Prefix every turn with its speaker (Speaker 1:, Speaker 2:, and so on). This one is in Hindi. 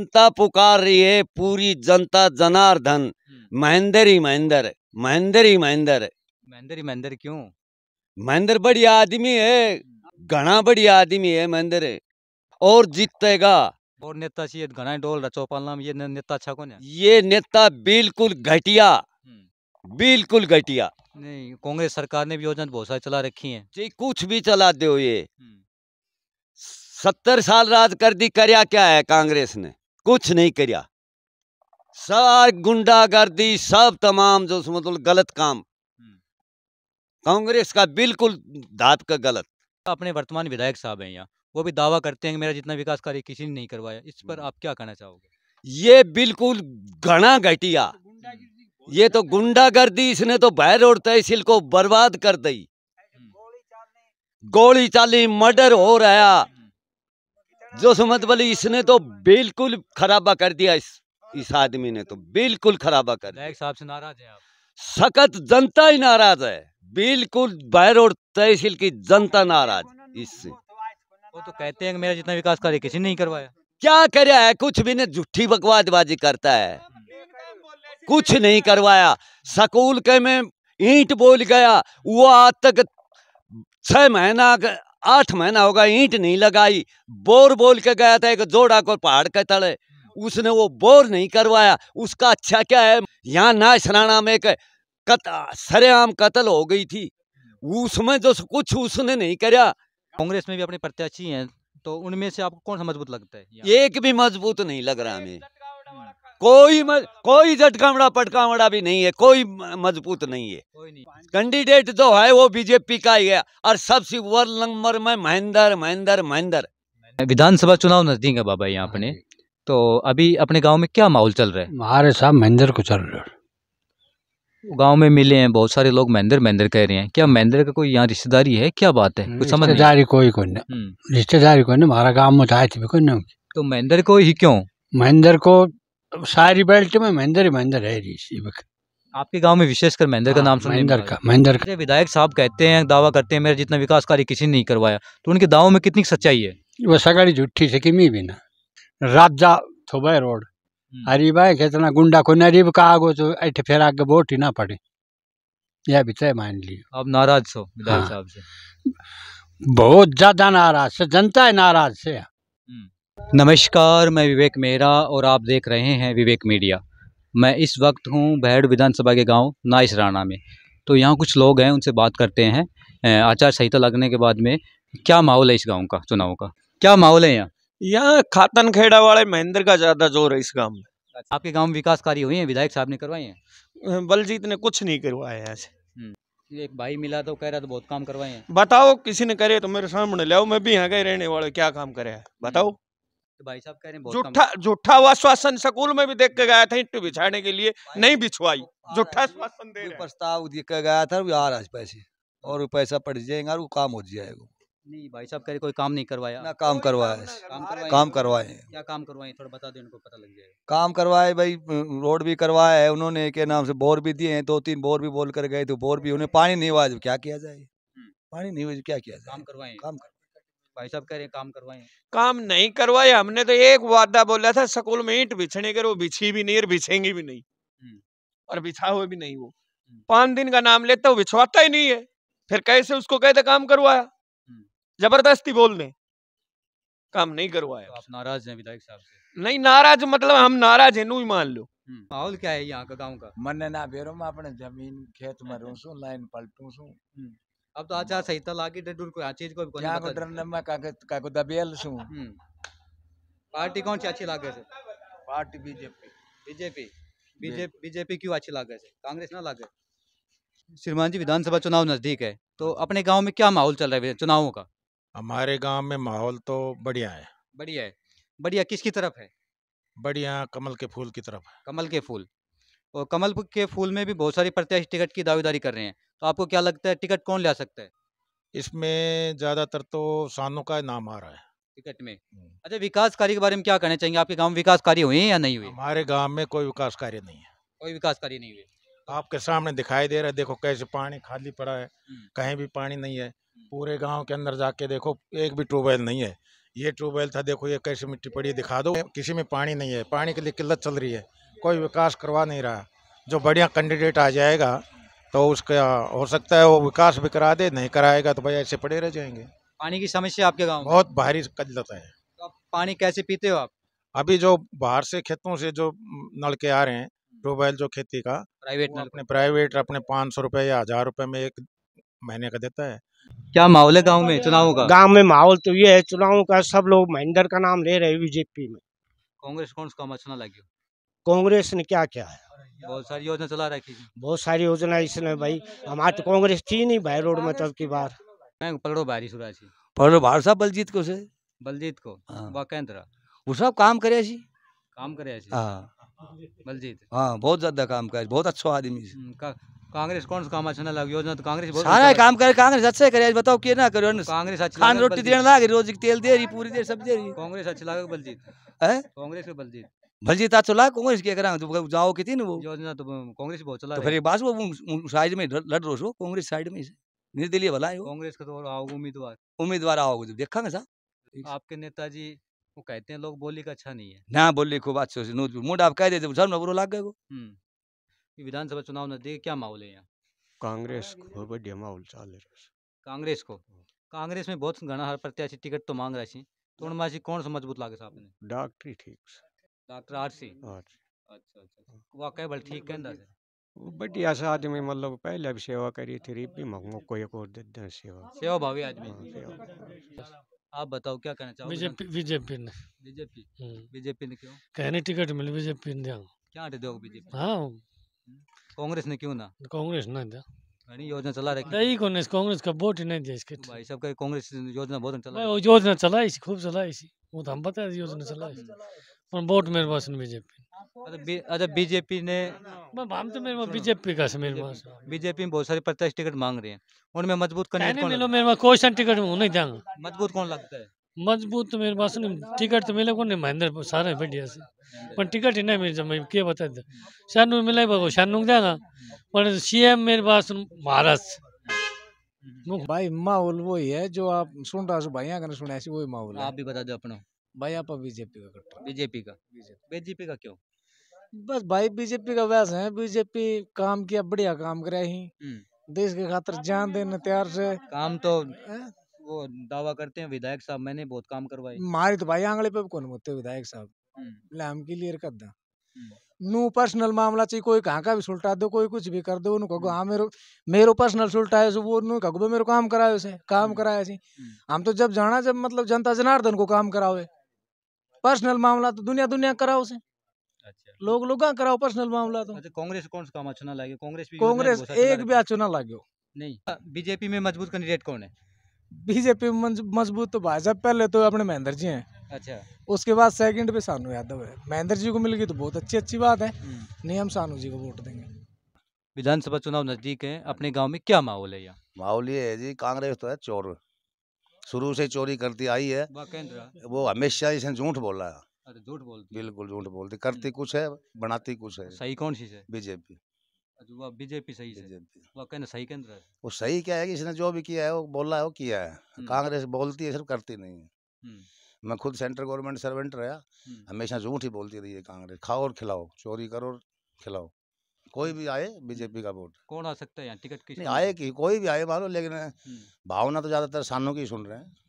Speaker 1: जनता पुकार रही है पूरी जनता जनार्दन हम्म। महेंद्र ही महेंद्र महेंद्र ही महेंद्र महेंद्र ही महेंद्र क्यों महेंद्र बढ़िया आदमी है हम्म। घना बढ़िया आदमी है महेंद्र और हाँ। जीतेगा
Speaker 2: और नेता चाहिए तो घना डोल चौपाल नाम ये नेता अच्छा कौन है ये नेता बिल्कुल घटिया हम्म।
Speaker 1: बिल्कुल घटिया नहीं कांग्रेस सरकार ने भी योजना बहुत सारी चला रखी है जी कुछ भी चला दो ये सत्तर साल राज कर दी कर क्या है कांग्रेस ने कुछ नहीं करया सब गुंडागर्दी सब तमाम जो मतलब गलत काम हम्म। कांग्रेस का बिल्कुल दात का गलत
Speaker 2: अपने वर्तमान विधायक साहब हैं यहाँ वो भी दावा करते हैं कि मेरा जितना विकास कार्य किसी ने नहीं करवाया इस पर हम्म। आप क्या कहना
Speaker 1: चाहोगे ये बिल्कुल घना घटिया ये तो गुंडागर्दी तो इसने तो बाहर और तहसील को बर्बाद कर दी हम्म। गोली चाली मर्डर हो रहा जो सुमत बोली इसने तो बिल्कुल खराबा कर दिया इस इस आदमी ने तो बिल्कुल खराबा कर
Speaker 2: दिया साहब से नाराज है आप
Speaker 1: सख्त जनता ही नाराज है बिल्कुल बैरोड तहसील की जनता नाराज इससे वो तो कहते हैं कि मेरा जितना विकास कार्य किसी ने नहीं करवाया क्या कर है कुछ भी नहीं झूठी बकवादबाजी करता है कुछ नहीं करवाया सकूल के में ईंट बोल गया वो आज तक छह महीना आठ महीना होगा ईंट नहीं लगाई बोर बोल के गया था एक जोड़ा को पहाड़ के तले उसने वो बोर नहीं करवाया उसका अच्छा क्या है यहाँ ना सराना में एक कत सरेआम कत्ल हो गई थी उसमें जो कुछ उसने नहीं करा
Speaker 2: कांग्रेस में भी अपने प्रत्याशी हैं तो उनमें से आपको कौन सा मजबूत लगता है एक भी मजबूत नहीं लग
Speaker 1: रहा हमें कोई मज, कोई झटकामड़ा पटकामड़ा भी नहीं है कोई मजबूत नहीं है कैंडिडेट जो है वो बीजेपी का ही है और सबसे वर्ल्ड नंबर में महेंद्र महेंद्र महेंद्र
Speaker 2: विधानसभा चुनाव नजदीक है बाबा यहाँ हाँ अपने तो अभी अपने गांव में क्या माहौल चल रहा है
Speaker 3: हमारे साहब महेंद्र को चल रहा है
Speaker 2: गाँव में मिले हैं बहुत सारे लोग महेंद्र महेंद्र कह रहे हैं क्या महेंद्र का कोई यहाँ रिश्तेदारी है क्या बात है कुछ समझ रिश्तेदारी
Speaker 3: कोई कोई नहीं हम्म। रिश्तेदारी कोई नहीं हमारा गाँव में चाहे तो थे कोई नहीं तो महेंद्र को ही क्यों महेंद्र को सारी बेल्ट में महेंद्र ही महेंद्र है इस वक्त आपके गांव में विशेषकर
Speaker 2: महेंद्र का हाँ, नाम सुना महेंद्र का महेंद्र का विधायक साहब कहते हैं दावा करते हैं मेरा जितना विकास कार्य किसी ने नहीं करवाया
Speaker 3: तो उनके दावों में कितनी सच्चाई है वो सगाड़ी झूठी से किमी भी ना राजा थोबे रोड हम्म। अरे भाई कितना गुंडा को नरीब का आगो तो ऐठ फिर आगे वोट ही ना पड़े यह भी तय मान लियो
Speaker 2: अब नाराज सो विधायक हाँ। साहब
Speaker 3: से बहुत ज्यादा नाराज से जनता है नाराज से हम्म।
Speaker 2: नमस्कार मैं विवेक मेहरा और आप देख रहे हैं विवेक मीडिया मैं इस वक्त हूँ बहड़ विधानसभा के गांव राणा में तो यहाँ कुछ लोग हैं उनसे बात करते हैं आचार संहिता लगने के बाद में क्या माहौल है इस गांव का चुनाव का क्या माहौल है यहाँ
Speaker 1: यहाँ खातन खेड़ा वाले महेंद्र का
Speaker 2: ज़्यादा जोर है इस गाँव में अच्छा, आपके गाँव में विकास कार्य हुए हैं विधायक साहब ने करवाए हैं बलजीत ने कुछ नहीं
Speaker 1: करवाया हैं हम्म।
Speaker 2: एक भाई मिला तो कह रहा था बहुत काम करवाए हैं
Speaker 1: बताओ किसी ने करे तो मेरे सामने लियाओ मैं भी यहाँ गए रहने वाले क्या काम करे बताओ
Speaker 2: तो भाई साहब कह रहे हैं झूठा
Speaker 1: झूठा हुआ आश्वासन स्कूल में भी देख के गया था इंटू बिछाने के लिए नहीं बिछवाई झूठा आश्वासन
Speaker 2: दे
Speaker 4: प्रस्ताव देख के गया था आ रहा पैसे और पैसा पड़ जाएगा और काम हो जाएगा नहीं भाई साहब कह रहे कोई काम नहीं करवाया ना काम करवाया काम करवाए
Speaker 2: क्या काम करवाए थोड़ा बता दो पता लग
Speaker 4: जाए काम करवाए भाई रोड भी करवाया है उन्होंने के नाम से बोर भी दिए हैं दो तीन बोर भी बोल कर गए थे बोर भी उन्हें हम्म। पानी नहीं हुआ क्या किया जाए हम्म। पानी नहीं हुआ क्या किया जाए
Speaker 2: काम करवाए काम भाई साहब कह रहे काम करवाए
Speaker 1: काम नहीं करवाए हमने तो एक वादा बोला था स्कूल में ईट बिछने के वो बिछी भी नहीं और बिछेंगी भी नहीं हम्म। और बिछा हुए भी नहीं वो हम्म। पांच दिन का नाम लेता वो बिछवाता ही नहीं है फिर कैसे उसको कहते काम करवाया हम्म। जबरदस्ती बोल दें
Speaker 2: काम नहीं करवाया तो आप नाराज हैं विधायक साहब
Speaker 1: से नहीं नाराज मतलब हम नाराज है नू मान लो
Speaker 2: माहौल क्या है यहाँ का गाँव का मन ना बेरो मैं अपने जमीन खेत में अच्छा। रो लाइन पलटू सू अब तो आचार अच्छा संहिता तो लागी डडूर को हाँ, चीज को कोनी बता डर नम्मा काके काको दबेल सु हम्म।
Speaker 4: पार्टी कौन सी अच्छी
Speaker 2: लागे से party BJP BJP BJP BJP क्यों अच्छी लागे से कांग्रेस ना लागे श्रीमान जी विधानसभा चुनाव नजदीक है तो अपने गांव में क्या माहौल चल रहा है चुनावों का हमारे गांव में माहौल तो बढ़िया है बढ़िया है बढ़िया किसकी तरफ है बढ़िया कमल के फूल की तरफ कमल के फूल और कमल के फूल में भी बहुत सारी प्रत्याशी टिकट की दावेदारी कर रहे हैं तो आपको क्या लगता है टिकट कौन ले सकता है इसमें ज़्यादातर तो सानों का नाम आ रहा है टिकट में हम्म। अच्छा विकास कार्य के बारे में क्या कहना चाहेंगे आपके गाँव में विकास कार्य हुए या नहीं हुए हमारे गाँव में कोई विकास कार्य नहीं है कोई विकास कार्य नहीं हुए आपके सामने दिखाई दे रहा है देखो कैसे पानी खाली पड़ा है हम्म। कहीं भी पानी नहीं है हम्म। पूरे गांव के अंदर जाके
Speaker 4: देखो एक भी ट्यूबवेल नहीं है ये ट्यूबवेल था देखो ये कैसे मिट्टी पड़ी है दिखा दो किसी में पानी नहीं
Speaker 3: है पानी के लिए किल्लत चल रही है कोई विकास करवा नहीं रहा जो बढ़िया कैंडिडेट आ जाएगा तो उसका हो सकता है वो विकास भी करा दे नहीं कराएगा तो भाई ऐसे पड़े रह जाएंगे
Speaker 2: पानी की समस्या आपके गाँव बहुत भारी कदलत है तो आप पानी कैसे पीते हो आप अभी जो बाहर से खेतों से जो नल के आ रहे हैं हम्म। ट्यूबवेल जो खेती का प्राइवेट नल अपने प्राइवेट अपने
Speaker 3: पाँच सौ रुपये या हजार रुपये में एक महीने का देता है
Speaker 2: क्या माहौल है गाँव में चुनाव का गाँव
Speaker 3: में माहौल तो ये है चुनाव का सब लोग महेंद्र का नाम ले रहे हैं बीजेपी में कांग्रेस कौन
Speaker 2: सा अच्छा लगे
Speaker 3: कांग्रेस ने क्या क्या है
Speaker 2: बहुत सारी योजना चला रखी
Speaker 3: बहुत सारी योजना इसने भाई हमारे तो कांग्रेस थी नहीं भाई रोड में तब की बार
Speaker 2: पलड़ो भारी सुरा छी
Speaker 3: पलड़ो भार साहब बलजीत को से
Speaker 2: बलजीत को हाँ। वा
Speaker 3: वो सब काम करे छी
Speaker 2: काम करे छी हां बलजीत
Speaker 4: हां बहुत ज्यादा काम करे बहुत अच्छा आदमी
Speaker 2: हम्म, का, कांग्रेस कौन सा काम अच्छा ना लगे योजना तो कांग्रेस बहुत सारा अच्छा काम करे कांग्रेस अच्छे करे बताओ के ना करो कांग्रेस अच्छी खान रोटी देने लागे रोज तेल दे रही पूरी देर सब दे रही कांग्रेस अच्छी लागे बलजीत है कांग्रेस को बलजीत
Speaker 4: भलजी ता चला कांग्रेस के करा तो जाओ कितनी तीन वो योजना तो कांग्रेस बहुत चला तो फिर बास वो साइड में लड़ रहो सो कांग्रेस साइड में से निर्दलीय तो भला है कांग्रेस का तो और आओ उम्मीदवार उम्मीदवार आओगे तो देखा सा
Speaker 2: आपके नेताजी वो कहते हैं लोग बोली का अच्छा नहीं है
Speaker 4: ना बोली खूब अच्छे से मुंड आप कह देते जन्म बुरो लाग गए वो
Speaker 2: हम्म। विधानसभा चुनाव देख क्या माहौल है यहाँ
Speaker 3: कांग्रेस को बढ़िया माहौल चल चाल
Speaker 2: कांग्रेस को हाँ। कांग्रेस में बहुत घना हर प्रत्याशी टिकट तो मांग रहा है तो उनमें कौन सा मजबूत लागे आपने
Speaker 3: डॉक्टरी ठीक है
Speaker 2: डॉक्टर आरसी अच्छा अच्छा, अच्छा। ठीक
Speaker 3: आदमी मतलब पहले भी सेवा करी थी भी कोई दे दे सेवा सेवा
Speaker 2: भावी आदमी हाँ, आप बताओ क्या कहना चाहोगे बीजेपी बीजेपी ने बीजेपी हम्म। बीजेपी ने क्यों कहने
Speaker 3: टिकट बीजेपी ने दिया क्या दोगे बीजेपी हाँ। कांग्रेस ने क्यों ना कांग्रेस ना दिया योजना चला रही कांग्रेस कांग्रेस का वोट नहीं दिया इसके भाई कांग्रेस योजना बहुत चला योजना खूब चलाई वो तो हम पता योजना चलाई वोट मेरे पास बीजेपी अच्छा बीजेपी ने हम तो मेरे बीजेपी का मेरे पास बीजेपी में बहुत सारे पचास टिकट मांग रहे हैं उनमें मजबूत क्वेश्चन टिकट नहीं देंगे मजबूत कौन लगता है मजबूत तो मेरे पास नहीं टिकट तो मिले को नहीं महेंद्र सारे बढ़िया से पर टिकट ही नहीं मिल जब क्या बता दे शानू मिले ही शानू देगा पर सीएम मेरे पास महाराष्ट्र भाई माहौल वही है जो आप सुन रहा सो भाई सुना वही माहौल आप भी बता दो अपना भाई आप बीजेपी का
Speaker 2: कट्टर बीजेपी का बीजेपी का क्यों
Speaker 3: बस भाई बीजेपी का वैसा है बीजेपी काम किया बढ़िया काम करे ही हम्म। देश के खातर जान देने तैयार से काम तो
Speaker 2: है? वो दावा करते हैं विधायक साहब मैंने बहुत काम करवाए
Speaker 3: मारे तो भाई आंगले पे कौन होते विधायक साहब लाम के लिए कर दा
Speaker 2: हम्म।
Speaker 3: नू पर्सनल मामला चाहिए कोई कहाँ का भी सुलटा दो कोई कुछ भी कर दो उनको कहो हम्म। हाँ मेरे मेरे पर्सनल सुलटा है वो नू कहो मेरे काम कराए उसे काम कराया सी हम तो जब जाना जब मतलब जनता जनार्दन को काम कराओ पर्सनल मामला तो दुनिया दुनिया कराओ उसे अच्छा लोग लोग कराओ
Speaker 2: पर्सनल मामला तो अच्छा कांग्रेस कौन सा काम अच्छा ना लगे कांग्रेस भी कांग्रेस एक
Speaker 3: भी अच्छा ना लगे
Speaker 2: नहीं बीजेपी में मजबूत कैंडिडेट कौन है
Speaker 3: बीजेपी में मजबूत तो भाजपा पहले तो अपने महेंद्र जी हैं अच्छा उसके बाद सेकंड पे सानू यादव है महेंद्र जी को मिल गई तो बहुत अच्छी अच्छी बात है हम्म। नहीं हम सानू जी को वोट देंगे
Speaker 2: विधानसभा चुनाव नजदीक है अपने गांव में क्या माहौल है यहाँ माहौल ये है जी कांग्रेस तो है चोर शुरू
Speaker 4: से चोरी करती आई है वो हमेशा इसने झूठ बोला है झूठ बोलती बिल्कुल झूठ बोलती करती हम्म। कुछ है बनाती कुछ है सही कौन सी है बीजेपी
Speaker 2: अच्छा, बीजेपी सही बीजेपी कहना सही केंद्र है
Speaker 4: वो सही क्या है कि इसने जो भी किया है वो बोला है वो किया है हम्म। कांग्रेस बोलती है सिर्फ करती नहीं है
Speaker 2: हम्म।
Speaker 4: मैं खुद सेंट्रल गवर्नमेंट सर्वेंट रहा हमेशा झूठ ही बोलती रही है कांग्रेस खाओ और खिलाओ चोरी करो और खिलाओ कोई हम्म। भी आए बीजेपी का वोट
Speaker 2: कौन आ सकता है यहाँ टिकट किस नहीं आए
Speaker 4: की कोई भी आए मानो लेकिन हम्म। भावना तो ज़्यादातर सानों की सुन रहे हैं